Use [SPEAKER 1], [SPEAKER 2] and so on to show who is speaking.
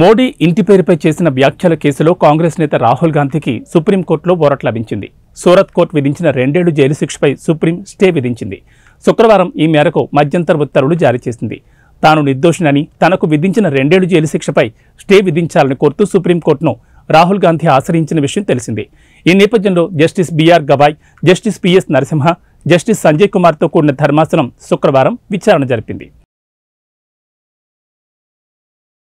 [SPEAKER 1] మోడీ ఇంటి పేరుపై చేసిన వ్యాఖ్యల కేసులో కాంగ్రెస్ నేత రాహుల్ గాంధీకి సుప్రీంకోర్టులో బోరట్ లభించింది సూరత్ కోర్టు విధించిన రెండేళ్లు జైలు శిక్షపై సుప్రీం స్టే విధించింది శుక్రవారం ఈ మేరకు మధ్యంతర ఉత్తర్వులు జారీ చేసింది తాను నిర్దోషినని తనకు విధించిన రెండేళ్లు జైలు శిక్షపై స్టే విధించాలని కోరుతూ సుప్రీంకోర్టును రాహుల్ గాంధీ ఆశ్రయించిన విషయం తెలిసింది ఈ నేపథ్యంలో justice BR Gavai justice PS Narasimha justice Sanjay కుమార్తో కూడిన ధర్మాసనం శుక్రవారం విచారణ జరిపింది